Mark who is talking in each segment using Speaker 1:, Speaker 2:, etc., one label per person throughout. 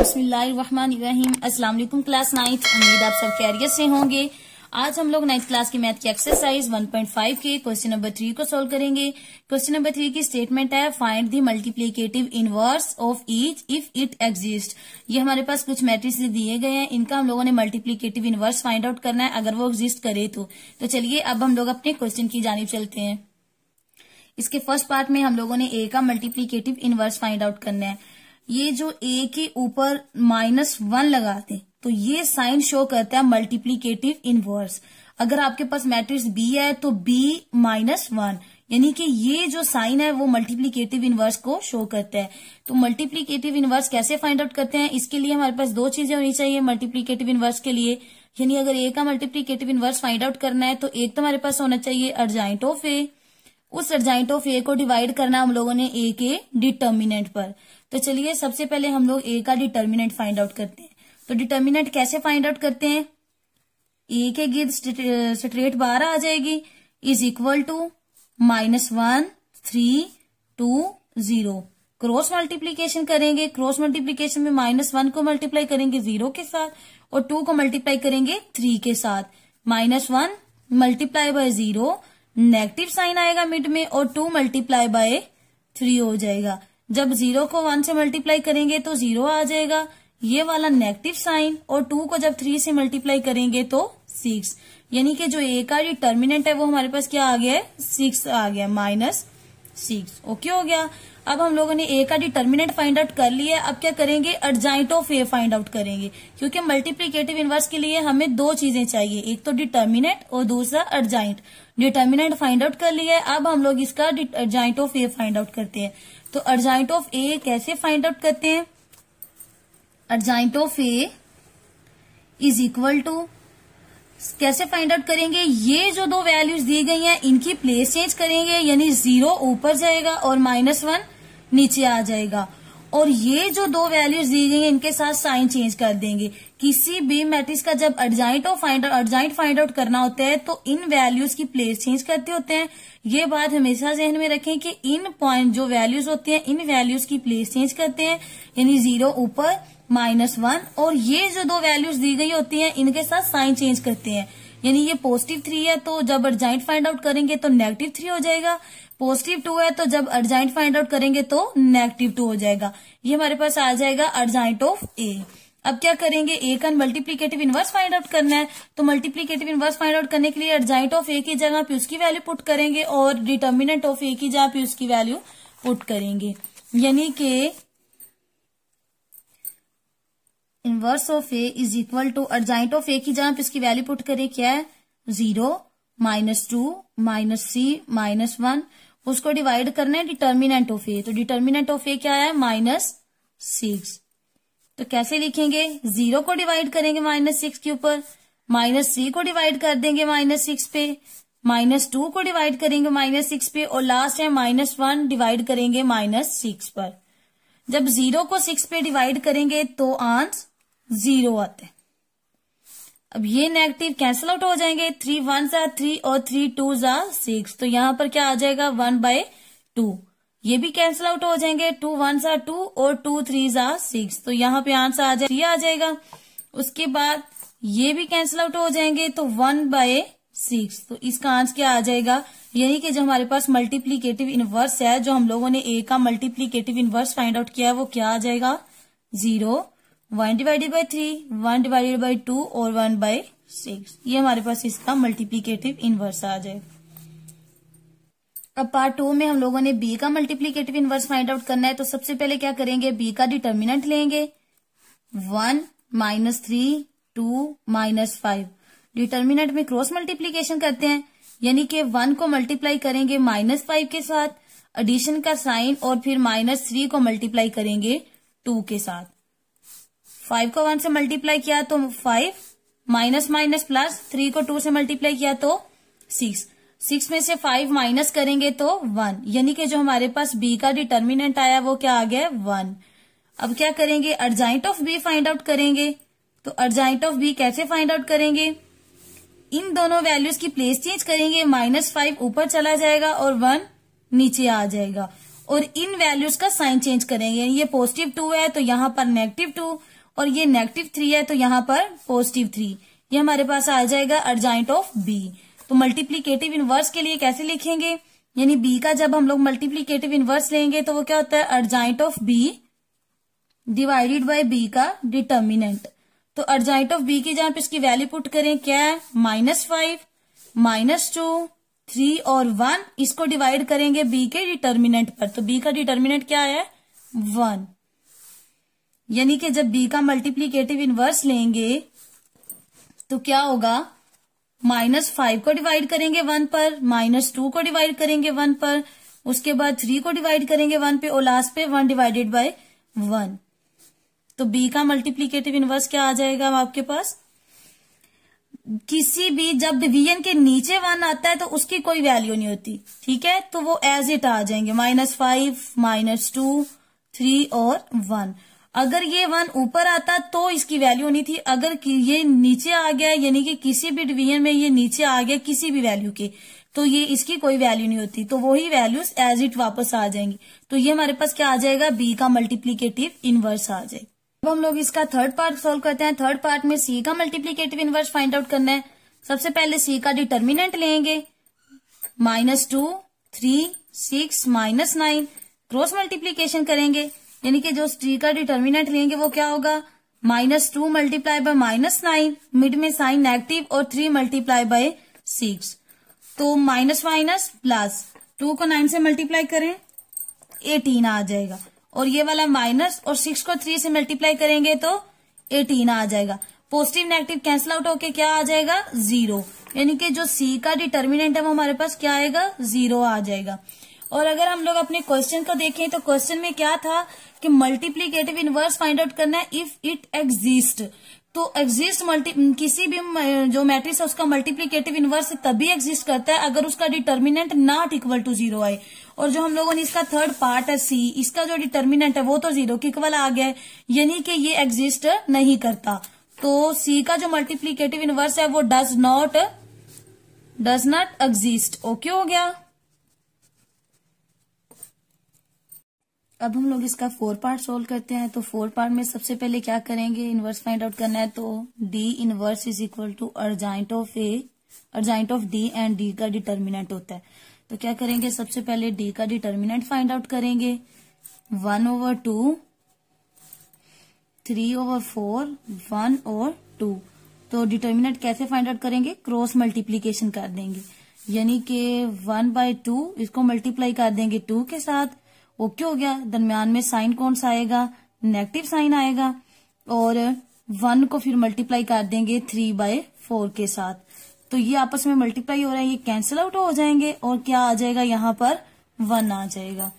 Speaker 1: अस्सलाम वालेकुम class ninth उम्मीद आप सब कैरियर से होंगे आज हम लोग नाइन्थ क्लास की मैथ की एक्सरसाइज 1.5 के क्वेश्चन नंबर थ्री को सोल्व करेंगे क्वेश्चन नंबर थ्री की स्टेटमेंट है find the multiplicative inverse of each if it exist ये हमारे पास कुछ मैट्रिक्स दिए गए हैं इनका हम लोगों ने मल्टीप्लीकेटिव इनवर्स फाइंड आउट करना है अगर वो एग्जिस्ट करे तो, तो चलिए अब हम लोग अपने क्वेश्चन की जानी चलते हैं इसके फर्स्ट पार्ट में हम लोगों ने ए का मल्टीप्लीकेटिव इनवर्स फाइंड आउट करना है ये जो ए के ऊपर माइनस वन लगाते तो ये साइन शो करता है मल्टीप्लीकेटिव इनवर्स अगर आपके पास मैट्रिक्स बी है तो बी माइनस वन यानी कि ये जो साइन है वो मल्टीप्लीकेटिव इनवर्स को शो करता है तो मल्टीप्लीकेटिव इनवर्स कैसे फाइंड आउट करते हैं इसके लिए हमारे पास दो चीजें होनी चाहिए मल्टीप्लीकेटिव इनवर्स के लिए यानी अगर ए का मल्टीप्लीकेटिव इनवर्स फाइंड आउट करना है तो एक तो हमारे पास होना चाहिए अर्जाइंट ऑफ ए उस अर्जाइंट ऑफ ए को डिवाइड करना हम लोगों ने ए के डिटर्मिनेंट पर तो चलिए सबसे पहले हम लोग ए का डिटर्मिनेंट फाइंड आउट करते हैं तो डिटर्मिनेंट कैसे फाइंड आउट करते हैं ए के गिर्द स्ट्रेट बारह आ जाएगी is equal to minus one three two zero cross multiplication करेंगे क्रॉस मल्टीप्लीकेशन में माइनस वन को मल्टीप्लाई करेंगे जीरो के साथ और टू को मल्टीप्लाई करेंगे थ्री के साथ minus one multiply by zero negative sign आएगा मिड में और टू मल्टीप्लाई बाय थ्री हो जाएगा जब जीरो को वन से मल्टीप्लाई करेंगे तो जीरो आ जाएगा ये वाला नेगेटिव साइन और टू को जब थ्री से मल्टीप्लाई करेंगे तो सिक्स यानी कि जो ए का डिटर्मिनेंट है वो हमारे पास क्या आ गया है सिक्स आ गया माइनस सिक्स ओके हो गया अब हम लोगों ने ए का डिटर्मिनेंट फाइंड आउट कर लिया अब क्या करेंगे adjoint of A find out करेंगे क्योंकि मल्टीप्लीकेटिव इनवर्स के लिए हमें दो चीजें चाहिए एक तो डिटर्मिनेंट और दूसरा अर्जाइंट डिटर्मिनेंट फाइंड आउट कर लिया है अब हम लोग इसका adjoint of A find out करते हैं तो अर्जाइट ऑफ ए कैसे फाइंड आउट करते हैं adjoint of A is equal to कैसे फाइंड आउट करेंगे ये जो दो वैल्यूज दी गई हैं इनकी प्लेस चेंज करेंगे यानी जीरो ऊपर जाएगा और माइनस वन नीचे आ जाएगा और ये जो दो वैल्यूज दी गई हैं इनके साथ साइन चेंज कर देंगे किसी भी मैट्रिक्स का जब अर्जाइंट और find out adjoint find out करना होता है तो इन वैल्यूज की प्लेस चेंज करते होते हैं ये बात हमेशा जहन में रखें कि इन पॉइंट जो वैल्यूज होते हैं इन वैल्यूज की प्लेस चेंज करते हैं यानी जीरो ऊपर माइनस वन और ये जो दो वैल्यूज दी गई होती है इनके साथ साइन चेंज करते हैं यानी ये पॉजिटिव थ्री है तो जब अर्जाइंट फाइंड आउट करेंगे तो नेगेटिव थ्री हो जाएगा पॉजिटिव टू है तो जब अर्जाइंट फाइंड आउट करेंगे तो नेगेटिव टू हो जाएगा ये हमारे पास आ जाएगा अर्जाइंट ऑफ ए अब क्या करेंगे ए का मल्टीप्लीकेटिव इनवर्स फाइंड आउट करना है तो मल्टीप्लीकेटिव इनवर्स फाइंड आउट करने के लिए एडजाइंट ऑफ ए की जगह पे उसकी वैल्यू पुट करेंगे और डिटर्मिनेंट ऑफ ए की जगह पे उसकी वैल्यू पुट करेंगे यानी कि inverse of A is equal to adjoint of A की जगह पे उसकी वैल्यू पुट करें क्या है zero minus two minus three minus one उसको डिवाइड करना है डिटर्मिनेंट ऑफ ए तो डिटर्मिनेंट ऑफ ए क्या है माइनस सिक्स तो कैसे लिखेंगे जीरो को डिवाइड करेंगे माइनस सिक्स के ऊपर माइनस थ्री को डिवाइड कर देंगे माइनस सिक्स पे माइनस टू को डिवाइड करेंगे माइनस सिक्स पे और लास्ट है माइनस वन डिवाइड करेंगे माइनस सिक्स पर जब जीरो को सिक्स पे डिवाइड करेंगे तो आंसर जीरो आते हैं अब ये नेगेटिव कैंसिल आउट हो जाएंगे थ्री वन सा थ्री और थ्री टू जा सिक्स तो यहां पर क्या आ जाएगा वन बाय टू ये भी कैंसिल आउट हो जाएंगे टू वन सा टू और टू थ्री सा सिक्स तो यहाँ पे आंसर आ जाए आ जाएगा उसके बाद ये भी कैंसिल आउट हो जाएंगे तो वन बाय सिक्स तो इसका आंसर क्या आ जाएगा यानी कि जो हमारे पास मल्टीप्लीकेटिव इनवर्स है जो हम लोगों ने ए का मल्टीप्लीकेटिव इनवर्स फाइंड आउट किया है वो क्या आ जाएगा zero one divided by three one divided by two और वन बाय सिक्स ये हमारे पास इसका मल्टीप्लीकेटिव इनवर्स आ जाएगा अब पार्ट टू में हम लोगों ने बी का मल्टीप्लीकेटिव इनवर्स फाइंड आउट करना है तो सबसे पहले क्या करेंगे बी का डिटर्मिनेंट लेंगे one minus three two minus five determinant में क्रॉस मल्टीप्लीकेशन करते हैं यानी कि वन को मल्टीप्लाई करेंगे माइनस फाइव के साथ एडिशन का साइन और फिर माइनस थ्री को मल्टीप्लाई करेंगे टू के साथ फाइव को वन से मल्टीप्लाई किया तो five minus minus plus three को टू से मल्टीप्लाई किया तो सिक्स सिक्स में से फाइव माइनस करेंगे तो वन यानी कि जो हमारे पास बी का डिटर्मिनेंट आया वो क्या आ गया वन अब क्या करेंगे adjoint of B find out करेंगे तो अर्जाइंट ऑफ बी कैसे फाइंड आउट करेंगे इन दोनों वैल्यूज की प्लेस चेंज करेंगे माइनस फाइव ऊपर चला जाएगा और वन नीचे आ जाएगा और इन वैल्यूज का साइन चेंज करेंगे ये पॉजिटिव टू है तो यहाँ पर नेगेटिव टू और ये नेगेटिव थ्री है तो यहाँ पर पॉजिटिव थ्री ये हमारे पास आ जाएगा अर्जाइंट ऑफ बी तो मल्टीप्लीकेटिव इनवर्स के लिए कैसे लिखेंगे यानी बी का जब हम लोग मल्टीप्लीकेटिव इनवर्स लेंगे तो वो क्या होता है adjoint of B divided by B का डिटर्मिनेंट तो अर्जाइंट ऑफ बी की जहां पर इसकी वैल्यू पुट करें क्या है minus five minus two three और वन इसको डिवाइड करेंगे बी के डिटर्मिनेंट पर तो बी का डिटर्मिनेंट क्या है वन यानी कि जब बी का मल्टीप्लीकेटिव इनवर्स लेंगे तो क्या होगा माइनस फाइव को डिवाइड करेंगे वन पर माइनस टू को डिवाइड करेंगे वन पर उसके बाद थ्री को डिवाइड करेंगे वन पे और लास्ट पे वन डिवाइडेड बाय वन तो बी का मल्टीप्लीकेटिव इनवर्स क्या आ जाएगा आपके पास किसी भी जब डिवीजन के नीचे वन आता है तो उसकी कोई वैल्यू नहीं होती ठीक है तो वो एज इट आ जाएंगे minus five minus two three और वन अगर ये वन ऊपर आता तो इसकी वैल्यू होनी थी अगर ये नीचे आ गया यानी कि किसी भी डिवीजन में ये नीचे आ गया किसी भी वैल्यू के तो ये इसकी कोई वैल्यू नहीं होती तो वही वैल्यूज एज इट वापस आ जाएंगी तो ये हमारे पास क्या आ जाएगा बी का मल्टीप्लीकेटिव इनवर्स आ जाएगा अब हम लोग इसका थर्ड पार्ट सोल्व करते हैं थर्ड पार्ट में सी का मल्टीप्लीकेटिव इनवर्स फाइंड आउट करना है सबसे पहले सी का डिटर्मिनेंट लेंगे minus two three six minus nine cross multiplication करेंगे यानी कि जो थ्री का डिटर्मिनेंट लेंगे वो क्या होगा minus two multiply by minus nine mid में साइन नेगेटिव और थ्री मल्टीप्लाई बाय सिक्स तो माइनस माइनस प्लस टू को नाइन से मल्टीप्लाई करें एटीन आ जाएगा और ये वाला माइनस और सिक्स को थ्री से मल्टीप्लाई करेंगे तो एटीन आ जाएगा पॉजिटिव नेगेटिव कैंसिल आउट होके क्या आ जाएगा जीरो यानी कि जो सी का डिटर्मिनेंट है वो हमारे पास क्या आएगा जीरो आ जाएगा और अगर हम लोग अपने क्वेश्चन को देखें तो क्वेश्चन में क्या था कि मल्टीप्लीकेटिव इनवर्स फाइंड आउट करना है इफ इट एग्जिस्ट तो एग्जिस्ट मल्टी किसी भी जो मैट्रिक्स है उसका मल्टीप्लीकेटिव इनवर्स तभी एग्जिस्ट करता है अगर उसका determinant not equal to zero आए और जो हम लोगों ने इसका थर्ड पार्ट है सी इसका जो डिटर्मिनेंट है वो तो जीरो के इक्वल आ गया है यानी कि ये एग्जिस्ट नहीं करता तो सी का जो मल्टीप्लीकेटिव इनवर्स है वो does not does not exist okay हो गया अब हम लोग इसका फोर पार्ट सोल्व करते हैं तो फोर पार्ट में सबसे पहले क्या करेंगे इनवर्स फाइंड आउट करना है तो D inverse is equal to adjoint of A adjoint of D and D का डिटर्मिनेंट होता है तो क्या करेंगे सबसे पहले डी का डिटर्मिनेंट फाइंड आउट करेंगे one over two three over four one और टू तो डिटर्मिनेंट कैसे फाइंड आउट करेंगे क्रॉस मल्टीप्लीकेशन कर देंगे यानी कि वन बाय टू इसको मल्टीप्लाई कर देंगे टू के साथ ओके हो गया दरम्यान में साइन कौन सा आएगा नेगेटिव साइन आएगा और वन को फिर मल्टीप्लाई कर देंगे थ्री बाय फोर के साथ तो ये आपस में मल्टीप्लाई हो रहा है ये कैंसिल आउट हो जाएंगे और क्या आ जाएगा यहाँ पर वन आ जाएगा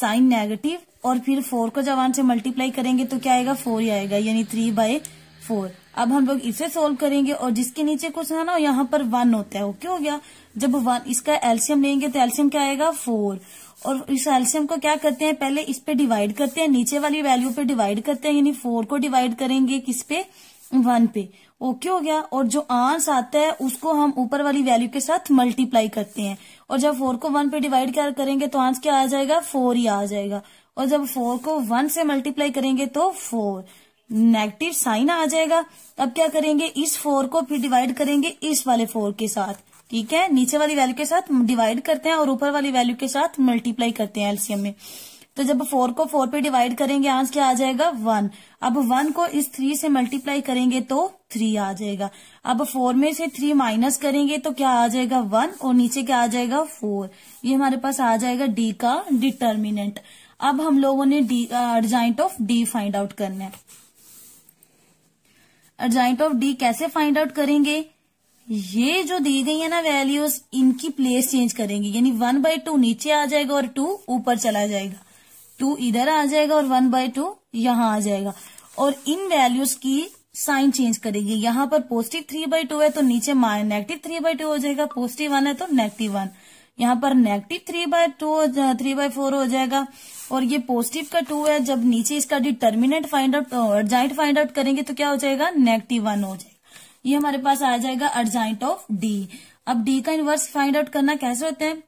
Speaker 1: साइन नेगेटिव और फिर फोर को जब वन से मल्टीप्लाई करेंगे तो क्या आएगा फोर ही आएगा यानी थ्री बाय फोर अब हम लोग इसे सोल्व करेंगे और जिसके नीचे कुछ है ना यहाँ पर वन होता है ओके हो गया जब वन इसका एल्सियम लेंगे तो एल्सियम क्या आएगा फोर और इस एल्सियम को क्या करते हैं पहले इस पे डिवाइड करते हैं नीचे वाली वैल्यू पे डिवाइड करते हैं यानी फोर को डिवाइड करेंगे किस पे वन पे ओके हो गया और जो आंस आता है उसको हम ऊपर वाली वैल्यू के साथ मल्टीप्लाई करते हैं और जब फोर को वन पे डिवाइड क्या करेंगे तो आंस क्या आ जाएगा फोर ही आ जाएगा और जब फोर को वन से मल्टीप्लाई करेंगे तो फोर नेगेटिव साइन आ जाएगा अब क्या करेंगे इस फोर को फिर डिवाइड करेंगे इस वाले फोर के साथ ठीक है नीचे वाली वैल्यू के साथ डिवाइड करते हैं और ऊपर वाली वैल्यू के साथ मल्टीप्लाई करते हैं एलसीएम में तो जब फोर को फोर पे डिवाइड करेंगे आंसर क्या आ जाएगा वन अब वन को इस थ्री से मल्टीप्लाई करेंगे तो थ्री आ जाएगा अब फोर में से थ्री माइनस करेंगे तो क्या आ जाएगा वन और नीचे क्या आ जाएगा फोर ये हमारे पास आ जाएगा डी का डिटर्मिनेंट अब हम लोगों ने D of D find out करना है एडजाइंट ऑफ डी कैसे फाइंड आउट करेंगे ये जो दी गई है ना वैल्यूज इनकी प्लेस चेंज करेंगे यानी वन बाय टू नीचे आ जाएगा और टू ऊपर चला जाएगा टू इधर आ जाएगा और वन बाय टू यहां आ जाएगा और इन वैल्यूज की साइन चेंज करेगी यहां पर पॉजिटिव थ्री बाई टू है तो नीचे नेगेटिव थ्री बाय टू हो जाएगा पॉजिटिव वन है तो नेगेटिव वन यहाँ पर negative three by two three by four हो जाएगा और ये पॉजिटिव का टू है जब नीचे इसका determinant find out adjoint find out करेंगे तो क्या हो जाएगा नेगेटिव वन हो जाएगा ये हमारे पास आ जाएगा अर्जाइंट ऑफ डी अब डी का इनवर्स फाइंड आउट करना कैसे होता है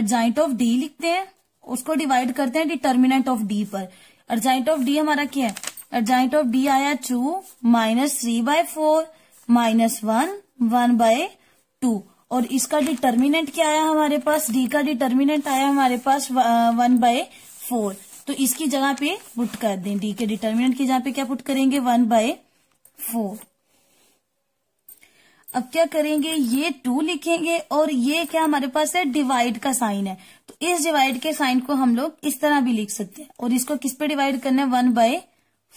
Speaker 1: अर्जाइंट ऑफ डी लिखते हैं उसको डिवाइड करते हैं डिटर्मिनेंट ऑफ डी पर अर्जाइंट ऑफ डी हमारा क्या है अर्जाइंट ऑफ डी आया two minus three by four minus one one by two और इसका डिटर्मिनेंट क्या आया हमारे पास डी का डिटर्मिनेंट आया हमारे पास वन बाय फोर तो इसकी जगह पे पुट कर दें डी के डिटर्मिनेंट की जगह पे क्या पुट करेंगे वन बाय फोर अब क्या करेंगे ये टू लिखेंगे और ये क्या हमारे पास है डिवाइड का साइन है तो इस डिवाइड के साइन को हम लोग इस तरह भी लिख सकते हैं और इसको किस पे डिवाइड करना है वन बाय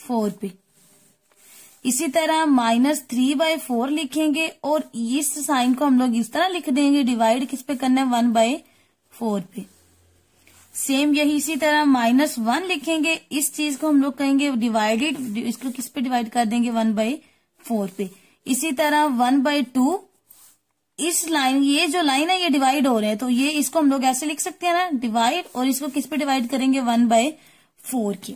Speaker 1: फोर पे इसी तरह माइनस थ्री बाय फोर लिखेंगे और इस साइन को हम लोग इस तरह लिख देंगे डिवाइड किस पे करना है वन बाय फोर पे सेम यही इसी तरह माइनस वन लिखेंगे इस चीज को हम लोग कहेंगे डिवाइडेड इसको किस पे डिवाइड कर देंगे वन बाय फोर पे इसी तरह वन बाय टू इस लाइन ये जो लाइन है ये डिवाइड हो रहे हैं तो ये इसको हम लोग ऐसे लिख सकते हैं ना डिवाइड और इसको किस पे डिवाइड करेंगे वन बाय फोर की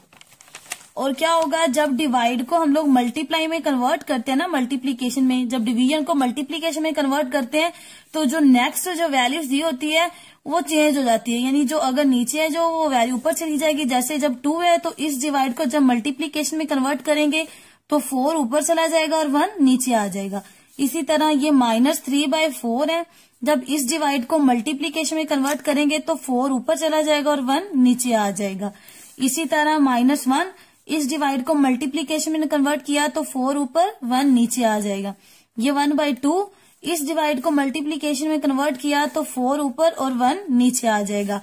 Speaker 1: और क्या होगा जब डिवाइड को हम लोग मल्टीप्लाई में कन्वर्ट करते हैं ना मल्टीप्लीकेशन में जब डिवीजन को मल्टीप्लीकेशन में कन्वर्ट करते हैं तो जो नेक्स्ट जो वैल्यूज दी होती है वो चेंज हो जाती है यानी जो अगर नीचे है जो वो वैल्यू ऊपर चली जाएगी जैसे जब टू है तो इस डिवाइड को जब मल्टीप्लीकेशन में कन्वर्ट करेंगे तो फोर ऊपर चला जाएगा और वन नीचे आ जाएगा इसी तरह ये माइनस थ्री बाय फोर है जब इस डिवाइड को मल्टीप्लीकेशन में कन्वर्ट करेंगे तो फोर ऊपर चला जाएगा और वन नीचे आ जाएगा इसी तरह माइनस वन इस डिवाइड को मल्टीप्लीकेशन में कन्वर्ट किया तो फोर ऊपर वन नीचे आ जाएगा ये वन बाई टू इस डिवाइड को मल्टीप्लीकेशन में कन्वर्ट किया तो फोर ऊपर और वन नीचे आ जाएगा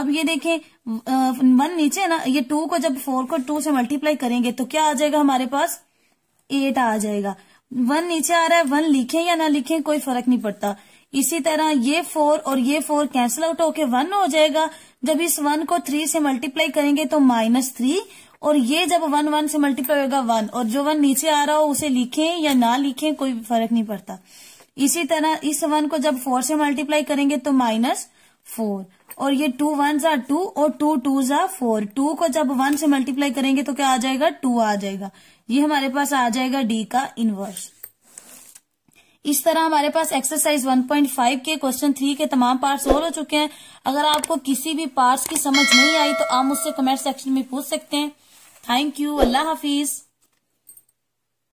Speaker 1: अब ये देखें वन नीचे ना ये टू को जब फोर को टू से मल्टीप्लाई करेंगे तो क्या आ जाएगा हमारे पास एट आ जाएगा वन नीचे आ रहा है वन लिखें या ना लिखें कोई फर्क नहीं पड़ता इसी तरह ये फोर और ये फोर कैंसिल आउट होके वन हो जाएगा जब इस वन को थ्री से मल्टीप्लाई करेंगे तो माइनस थ्री और ये जब वन वन से मल्टीप्लाई होगा वन और जो वन नीचे आ रहा हो उसे लिखें या ना लिखें कोई फर्क नहीं पड़ता इसी तरह इस वन को जब फोर से मल्टीप्लाई करेंगे तो माइनस फोर और ये टू वन जा टू और टू टू जा फोर टू को जब वन से मल्टीप्लाई करेंगे तो क्या आ जाएगा टू आ जाएगा ये हमारे पास आ जाएगा डी का इनवर्स इस तरह हमारे पास एक्सरसाइज 1.5 के क्वेश्चन थ्री के तमाम पार्ट्स और हो चुके हैं अगर आपको किसी भी पार्ट्स की समझ नहीं आई तो आप मुझसे कमेंट सेक्शन में पूछ सकते हैं थैंक यू अल्लाह हाफिज़